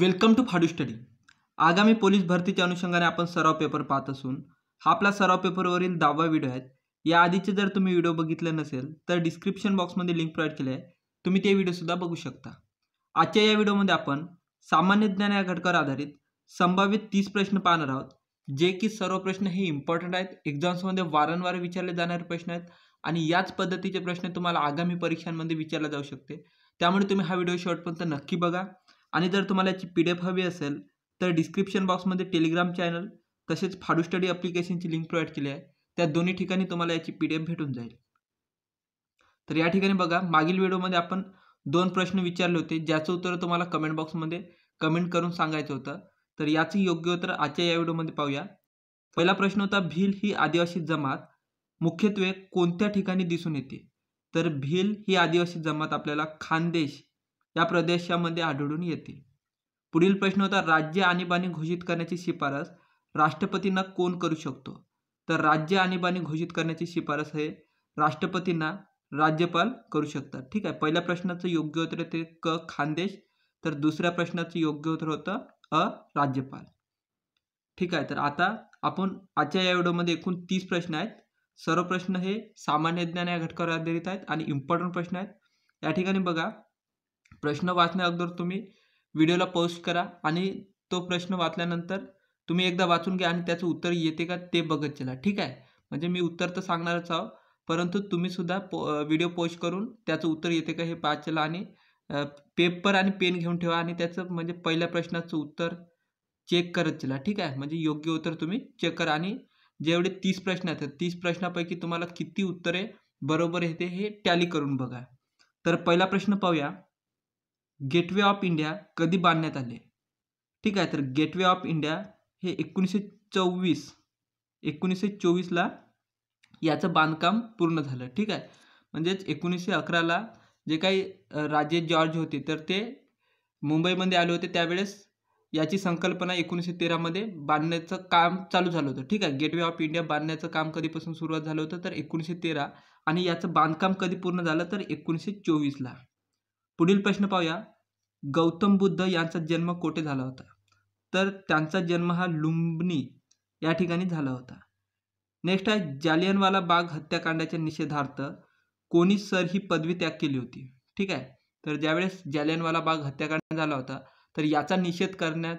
welcome to Fadu study आगामी police भरतीच्या अनुषंगाने आपण सराव पेपर पाहत असून हा आपला सराव पेपरवरील दहावा व्हिडिओ आहेत या आधीचे जर तुम्ही व्हिडिओ बघितले नसेल तर डिस्क्रिप्शन बॉक्समध्ये लिंक प्रोव्हाइड केली आहे तुम्ही ते व्हिडिओसुद्धा बघू शकता आजच्या या व्हिडिओमध्ये आपण सामान्य ज्ञान या घटकावर आधारित संभावित तीस प्रश्न पाहणार आहोत जे की सर्व प्रश्न हे इम्पॉर्टंट आहेत एक्झाम्समध्ये वारंवार विचारले जाणारे प्रश्न आहेत आणि याच पद्धतीचे प्रश्न तुम्हाला आगामी परीक्षांमध्ये विचारले जाऊ शकते त्यामुळे तुम्ही हा व्हिडिओ शेवटपर्यंत नक्की बघा आणि जर तुम्हाला याची पी डी एफ हवी असेल तर डिस्क्रिप्शन बॉक्समध्ये टेलिग्राम चॅनल तसेच फाडू स्टडी अप्लिकेशनची लिंक प्रोव्हाइड केली आहे त्या दोन्ही ठिकाणी तुम्हाला याची पी डी एफ भेटून जाईल तर या ठिकाणी बघा मागील व्हिडिओमध्ये आपण दोन प्रश्न विचारले होते ज्याचं उत्तर तुम्हाला कमेंट बॉक्समध्ये कमेंट करून सांगायचं होतं तर याचं योग्य उत्तर आजच्या या व्हिडिओमध्ये पाहूया पहिला प्रश्न होता भील ही आदिवासी जमात मुख्यत्वे कोणत्या ठिकाणी दिसून येते तर भील ही आदिवासी जमात आपल्याला खानदेश या प्रदेशामध्ये आढळून येते पुढील प्रश्न होता राज्य आणीबाणी घोषित करण्याची शिफारस राष्ट्रपतींना कोण करू शकतो तर राज्य आणीबाणी घोषित करण्याची शिफारस हे राष्ट्रपतींना राज्यपाल करू शकतात ठीक आहे पहिल्या प्रश्नाचं योग्य उत्तर ते क खानदेश तर दुसऱ्या प्रश्नाचं योग्य उत्तर होतं अ राज्यपाल ठीक आहे तर आता आपण आजच्या या व्हिडिओमध्ये एकूण तीस प्रश्न आहेत सर्व प्रश्न हे सामान्य ज्ञान या घटकावर आधारित आहेत आणि इम्पॉर्टंट प्रश्न आहेत या ठिकाणी बघा प्रश्न वाचण्या अगोदर तुम्ही व्हिडिओला पोस्ट करा आणि तो प्रश्न वाचल्यानंतर तुम्ही एकदा वाचून घ्या आणि त्याचं उत्तर येते का ते बघत चला ठीक आहे म्हणजे मी उत्तर तर सांगणारच आहो परंतु तुम्हीसुद्धा पो व्हिडिओ पोस्ट करून त्याचं उत्तर येते का हे पाच चला आणि पेपर आणि पेन घेऊन ठेवा आणि त्याचं म्हणजे पहिल्या प्रश्नाचं उत्तर चेक करत चला ठीक आहे म्हणजे योग्य उत्तर तुम्ही चेक करा आणि जेवढे तीस प्रश्न आहेत तीस प्रश्नापैकी तुम्हाला किती उत्तरे बरोबर येते हे टॅली करून बघा तर पहिला प्रश्न पाहूया गेटवे ऑफ इंडिया कधी बांधण्यात आले ठीक आहे तर गेटवे ऑफ इंडिया हे एकोणीसशे चोवीस एकोणीसशे चोवीसला याचं बांधकाम पूर्ण झालं ठीक आहे म्हणजेच एकोणीसशे अकराला जे काही राजे जॉर्ज होते तर ते मुंबईमध्ये आले होते त्यावेळेस याची संकल्पना एकोणीसशे तेरामध्ये बांधण्याचं काम चालू झालं होतं ठीक आहे गेटवे ऑफ इंडिया बांधण्याचं काम कधीपासून सुरुवात झालं होतं तर एकोणीसशे तेरा आणि याचं बांधकाम कधी पूर्ण झालं तर एकोणीसशे चोवीसला पुढील प्रश्न पाहूया गौतम बुद्ध यांचा जन्म कोठे झाला होता तर त्यांचा जन्म हा लुंबनी या ठिकाणी झाला होता नेक्स्ट आहे जालियनवाला बाग हत्याकांडाच्या निषेधार्थ कोणी सर ही पदवी त्याग केली होती ठीक आहे तर ज्यावेळेस जालियनवाला बाग हत्याकांड झाला होता तर याचा निषेध करण्यात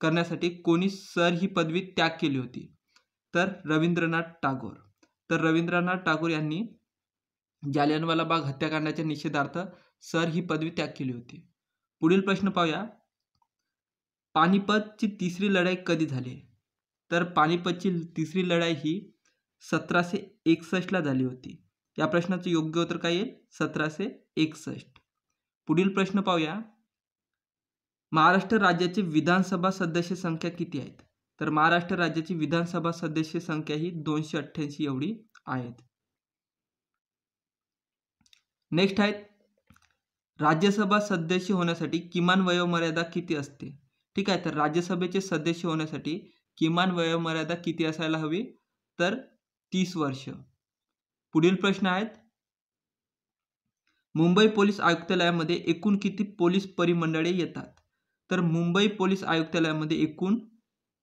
करण्यासाठी कोणी सर ही पदवी त्याग केली होती तर रवींद्रनाथ टागोर तर रवींद्रनाथ टागोर यांनी जालियनवाला बाग हत्याकांडाच्या निषेधार्थ सर ही पदवी त्याग केली होती पुढील प्रश्न पाहूया पानिपतची तिसरी लढाई कधी झाली तर पानिपतची तिसरी लढाई ही सतराशे एकसष्टला झाली होती या प्रश्नाचं योग्य उत्तर काय येईल सतराशे एकसष्ट पुढील प्रश्न पाहूया महाराष्ट्र राज्याचे विधानसभा सदस्य संख्या किती आहेत तर महाराष्ट्र राज्याची विधानसभा सदस्य संख्या ही दोनशे अठ्ठ्याऐंशी एवढी आहेत नेक्स्ट आहेत राज्यसभा सदस्य होण्यासाठी किमान वयोमर्यादा किती असते ठीक आहे तर राज्यसभेचे सदस्य होण्यासाठी किमान वयोमर्यादा किती असायला हवी तर तीस वर्ष पुढील प्रश्न आहेत मुंबई पोलीस आयुक्तालयामध्ये एकूण किती पोलीस परिमंडळे येतात तर मुंबई पोलीस आयुक्तालयामध्ये एकूण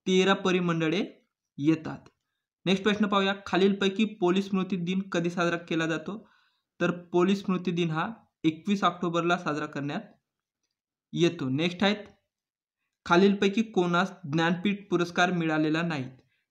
तेरा परिमंडळे येतात नेक्स्ट प्रश्न पाहूया खालीलपैकी पोलीस स्मृती दिन कधी साजरा केला जातो तर पोलीस स्मृती दिन हा एकवीस ऑक्टोबरला साजरा करण्यात येतो नेक्स्ट आहेत खालीलपैकी कोणास ज्ञानपीठ पुरस्कार मिळालेला नाहीत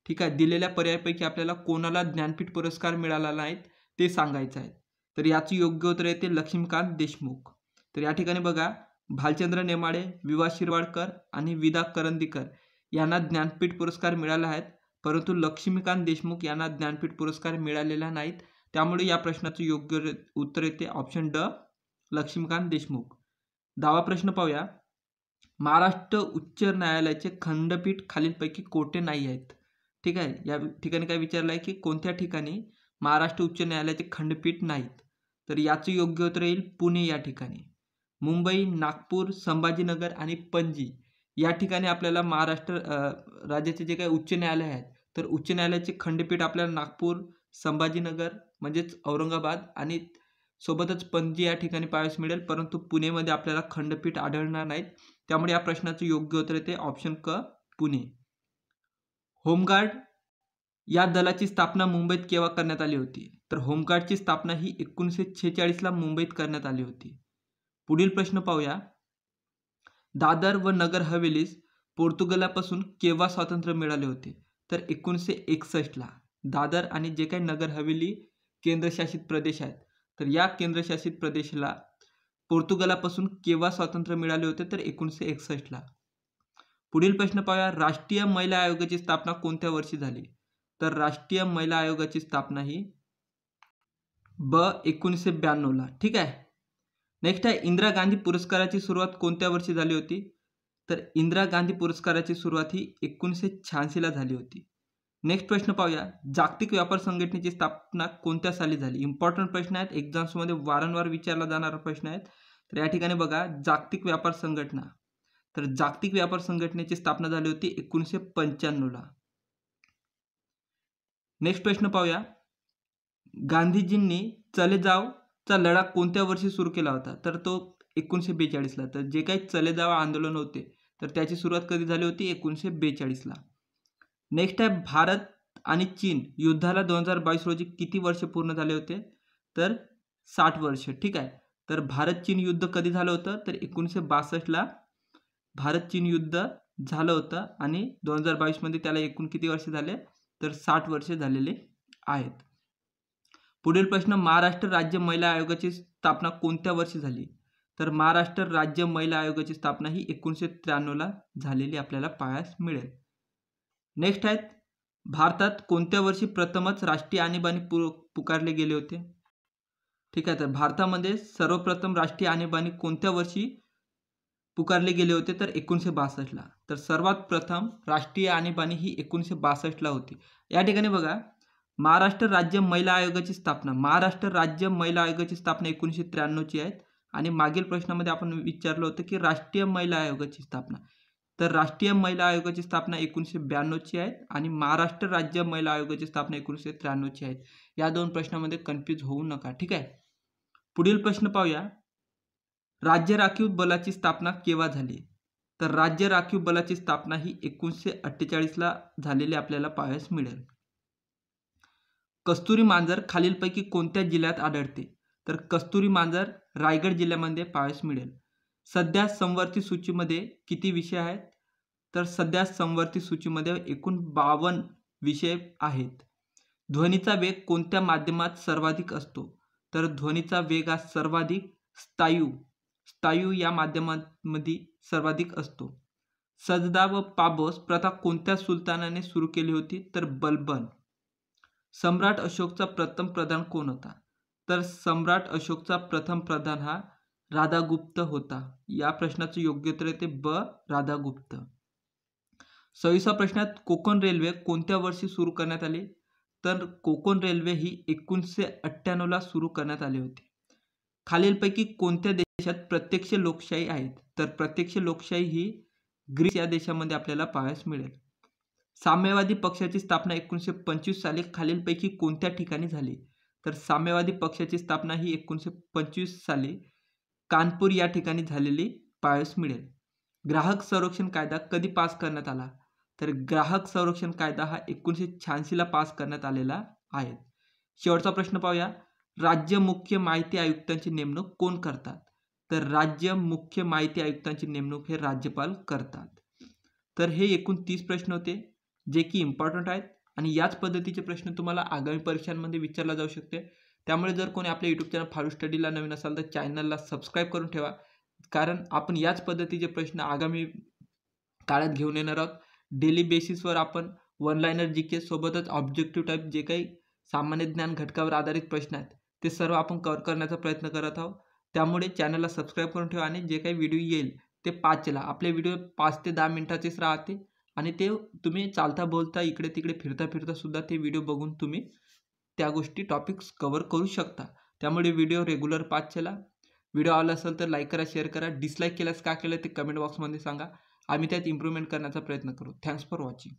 ठीक आहे दिलेल्या पर्यायपैकी आपल्याला कोणाला ज्ञानपीठ पुरस्कार मिळाला नाहीत ते सांगायचं आहे तर याचं योग्य उत्तर येते लक्ष्मीकांत देशमुख तर या ठिकाणी बघा भालचंद्र नेमाडे विवा शिरवाडकर आणि विदा करंदीकर यांना ज्ञानपीठ पुरस्कार मिळाला आहेत परंतु लक्ष्मीकांत देशमुख यांना ज्ञानपीठ पुरस्कार मिळालेला नाहीत त्यामुळे या प्रश्नाचं योग्य उत्तर येते ऑप्शन ड लक्ष्मीकांत देशमुख दहावा प्रश्न पाहूया महाराष्ट्र उच्च न्यायालयाचे खंडपीठ खालीलपैकी कोठे नाही आहेत ठीक आहे या ठिकाणी काय विचारलं आहे की कोणत्या ठिकाणी महाराष्ट्र उच्च न्यायालयाचे खंडपीठ नाहीत तर याचं योग्य उत्तर येईल पुणे या ठिकाणी मुंबई नागपूर संभाजीनगर आणि पणजी या ठिकाणी आपल्याला महाराष्ट्र राज्याचे जे काही उच्च न्यायालय आहेत तर उच्च न्यायालयाचे खंडपीठ आपल्याला नागपूर संभाजीनगर म्हणजेच औरंगाबाद आणि सोबतच पणजी या ठिकाणी पाऊस मिळेल परंतु पुणेमध्ये आपल्याला खंडपीठ आढळणार नाहीत त्यामुळे या प्रश्नाचं योग्य उत्तर येते ऑप्शन क पुणे होमगार्ड या दलाची स्थापना मुंबईत केव्हा करण्यात आली होती तर होमगार्डची स्थापना ही एकोणीसशे छेचाळीसला मुंबईत करण्यात आली होती पुढील प्रश्न पाहूया दादर व नगर हवेलीस पोर्तुगलापासून केव्हा स्वातंत्र्य मिळाले होते तर एकोणीसशे एकसष्टला दादर आणि जे काही नगर हवेली केंद्रशासित प्रदेश आहेत तर या केंद्रशासित प्रदेशाला पोर्तुगालापासून केव्हा स्वातंत्र्य मिळाले होते तर एकोणीसशे एकसष्टला पुढील प्रश्न पाहूया राष्ट्रीय महिला आयोगाची स्थापना कोणत्या वर्षी झाली तर राष्ट्रीय महिला आयोगाची स्थापना ही ब एकोणीसशे ब्याण्णवला ठीक आहे नेक्स्ट आहे इंदिरा गांधी पुरस्काराची सुरुवात कोणत्या वर्षी झाली होती तर इंदिरा गांधी पुरस्काराची सुरुवात ही एकोणीसशे शहाऐंशीला झाली होती नेक्स्ट प्रश्न पाहूया जागतिक व्यापार संघटनेची स्थापना कोणत्या साली झाली इम्पॉर्टंट प्रश्न आहेत एक्झाम्समध्ये वारंवार विचारला जाणारा प्रश्न आहेत तर या ठिकाणी बघा जागतिक व्यापार संघटना तर जागतिक व्यापार संघटनेची स्थापना झाली होती एकोणीसशे पंच्याण्णवला नेक्स्ट प्रश्न पाहूया गांधीजींनी चले जावचा लढा कोणत्या वर्षी सुरू केला होता तर तो एकोणीसशे बेचाळीसला तर जे काही चले जाव आंदोलन होते तर त्याची सुरुवात कधी झाली होती एकोणीसशे बेचाळीसला नेक्स्ट आहे भारत आणि चीन युद्धाला दोन हजार बावीस रोजी किती वर्ष पूर्ण झाले होते तर साठ वर्ष ठीक आहे तर भारत चीन युद्ध कधी झालं होतं तर एकोणीसशे बासष्टला भारत चीन युद्ध झालं होतं आणि दोन हजार बावीसमध्ये त्याला एकूण किती वर्ष झाले तर साठ वर्षे झालेले आहेत पुढील प्रश्न महाराष्ट्र राज्य महिला आयोगाची स्थापना कोणत्या वर्षी झाली तर महाराष्ट्र राज्य महिला आयोगाची स्थापना ही एकोणीसशे त्र्याण्णवला झालेली आपल्याला पाहायस मिळेल नेक्स्ट आहेत भारतात कोणत्या वर्षी प्रथमच राष्ट्रीय आणीबाणी पु पुकारले गेले होते ठीक आहे तर भारतामध्ये सर्वप्रथम राष्ट्रीय आणीबाणी कोणत्या वर्षी पुकारले गेले होते तर एकोणीसशे बासष्टला तर सर्वात प्रथम राष्ट्रीय आणीबाणी ही एकोणीसशे बासष्टला होती या ठिकाणी बघा महाराष्ट्र राज्य महिला आयोगाची स्थापना महाराष्ट्र राज्य महिला आयोगाची स्थापना एकोणीसशे त्र्याण्णवची आहे आणि मागील प्रश्नामध्ये आपण विचारलं होतं की राष्ट्रीय महिला आयोगाची स्थापना तर राष्ट्रीय महिला आयोगाची स्थापना एकोणीसशे ब्याण्णवची आहे आणि महाराष्ट्र राज्य महिला आयोगाची स्थापना एकोणीसशे त्र्याण्णवची आहे या दोन प्रश्नामध्ये कन्फ्यूज होऊ नका ठीक आहे पुढील प्रश्न पाहूया राज्य राखीव बलाची स्थापना केव्हा झाली तर राज्य राखीव बलाची स्थापना ही एकोणीसशे अठ्ठेचाळीसला झालेली आपल्याला पाहायस मिळेल कस्तुरी मांजर खालीलपैकी कोणत्या जिल्ह्यात आढळते तर कस्तुरी मांजर रायगड जिल्ह्यामध्ये पाहायस मिळेल सध्या संवर्ती सूचीमध्ये किती विषय आहेत तर सध्या संवर्ती सूचीमध्ये एकूण बावन्न विषय आहेत ध्वनीचा वेग कोणत्या माध्यमात सर्वाधिक असतो तर ध्वनीचा वेग हा सर्वाधिक स्थायू स्थायू या माध्यमांमध्ये सर्वाधिक असतो सजदा व पाबोस प्रथा कोणत्या सुलतानाने सुरू केली होती तर बलबन सम्राट अशोकचा प्रथम प्रधान कोण होता तर सम्राट अशोकचा प्रथम प्रधान हा राधागुप्त होता या प्रश्नाचं योग्य तर ते ब राधागुप्त सव्वीसा प्रश्नात कोकण रेल्वे कोणत्या वर्षी सुरू करण्यात आली तर कोकण रेल्वे ही एकोणीसशे अठ्ठ्याण्णवला सुरू करण्यात आली होती खालीलपैकी कोणत्या देशात प्रत्यक्ष लोकशाही आहेत तर प्रत्यक्ष लोकशाही ही ग्रीस या देशामध्ये आपल्याला पाहायला मिळेल साम्यवादी पक्षाची स्थापना एकोणीसशे पंचवीस साली खालीलपैकी कोणत्या ठिकाणी झाली तर साम्यवादी पक्षाची स्थापना ही एकोणीसशे पंचवीस साली कानपूर या ठिकाणी झालेली पाहायला मिळेल ग्राहक संरक्षण कायदा कधी पास करण्यात आला तर ग्राहक संरक्षण कायदा हा एकोणीसशे शहाऐंशीला पास करण्यात आलेला आहे शेवटचा प्रश्न पाहूया राज्य मुख्य माहिती आयुक्तांची नेमणूक कोण करतात तर राज्य मुख्य माहिती आयुक्तांची नेमणूक हे राज्यपाल करतात तर हे एकूण तीस प्रश्न होते जे की इम्पॉर्टंट आहेत आणि याच पद्धतीचे प्रश्न तुम्हाला आगामी परीक्षांमध्ये विचारला जाऊ शकते त्यामुळे जर कोणी आपल्या यूट्यूब चॅनल फारू स्टडीला नवीन असाल तर चॅनलला सबस्क्राईब करून ठेवा कारण आपण याच पद्धतीचे प्रश्न आगामी काळात घेऊन येणार आहोत डेली बेसिसवर आपण वन लाइनर जी के सोबतच ऑब्जेक्टिव्ह टाईप जे काही सामान्य ज्ञान घटकावर आधारित प्रश्न आहेत ते सर्व आपण कवर करण्याचा प्रयत्न करत आहोत त्यामुळे चॅनलला सबस्क्राईब करून ठेवा आणि जे काही व्हिडिओ येईल ते चला आपले व्हिडिओ पाच ते दहा मिनिटाचेच राहते आणि ते तुम्ही चालता बोलता इकडे तिकडे फिरता फिरता सुद्धा ते व्हिडिओ बघून तुम्ही त्या गोष्टी टॉपिक्स कवर करू शकता त्यामुळे व्हिडिओ रेग्युलर पाचला व्हिडिओ आवडला असेल तर लाईक करा शेअर करा डिसलाईक केल्यास काय केलं ते कमेंट बॉक्समध्ये सांगा आम्ही त्यात इम्प्रूव्हमेंट करण्याचा प्रयत्न करू थँक्स फॉर वॉचिंग